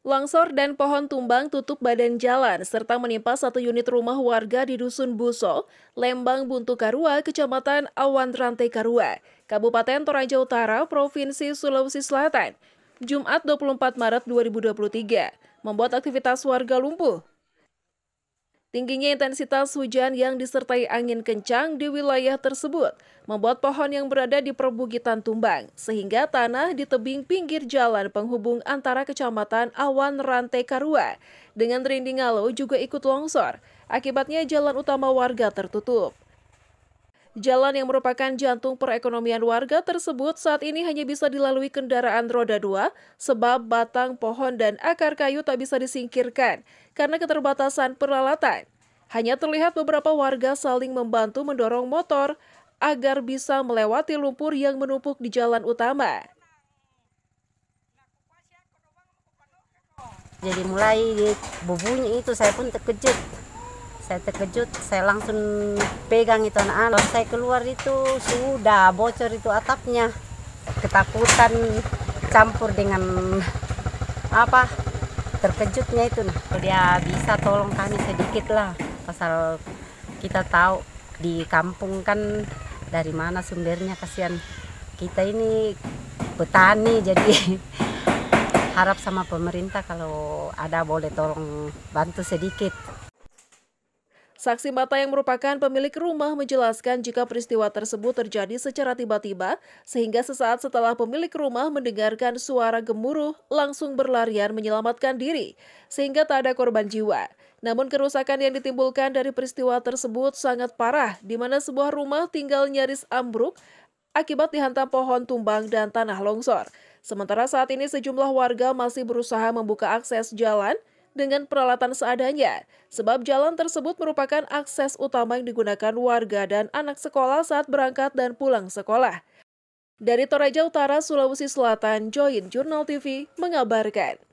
Longsor dan pohon tumbang tutup badan jalan serta menimpa satu unit rumah warga di Dusun Buso, Lembang Buntu Karua, Kecamatan Awan Rantai Karua, Kabupaten Toraja Utara, Provinsi Sulawesi Selatan, Jumat 24 Maret 2023, membuat aktivitas warga lumpuh. Tingginya intensitas hujan yang disertai angin kencang di wilayah tersebut membuat pohon yang berada di perbukitan tumbang, sehingga tanah di tebing pinggir jalan penghubung antara kecamatan Awan Rantai Karua dengan Rindingalo juga ikut longsor. Akibatnya jalan utama warga tertutup. Jalan yang merupakan jantung perekonomian warga tersebut saat ini hanya bisa dilalui kendaraan roda dua sebab batang pohon dan akar kayu tak bisa disingkirkan karena keterbatasan peralatan. Hanya terlihat beberapa warga saling membantu mendorong motor agar bisa melewati lumpur yang menumpuk di jalan utama. Jadi mulai berbunyi itu saya pun terkejut saya terkejut saya langsung pegang itu anak-anak saya keluar itu sudah bocor itu atapnya ketakutan campur dengan apa terkejutnya itu nah dia bisa tolong kami sedikit lah pasal kita tahu di kampung kan dari mana sumbernya kasihan kita ini petani jadi harap sama pemerintah kalau ada boleh tolong bantu sedikit Saksi mata yang merupakan pemilik rumah menjelaskan jika peristiwa tersebut terjadi secara tiba-tiba, sehingga sesaat setelah pemilik rumah mendengarkan suara gemuruh, langsung berlarian menyelamatkan diri, sehingga tak ada korban jiwa. Namun kerusakan yang ditimbulkan dari peristiwa tersebut sangat parah, di mana sebuah rumah tinggal nyaris ambruk akibat dihantam pohon tumbang dan tanah longsor. Sementara saat ini sejumlah warga masih berusaha membuka akses jalan dengan peralatan seadanya, sebab jalan tersebut merupakan akses utama yang digunakan warga dan anak sekolah saat berangkat dan pulang sekolah. Dari Toraja Utara, Sulawesi Selatan, Join Journal TV mengabarkan.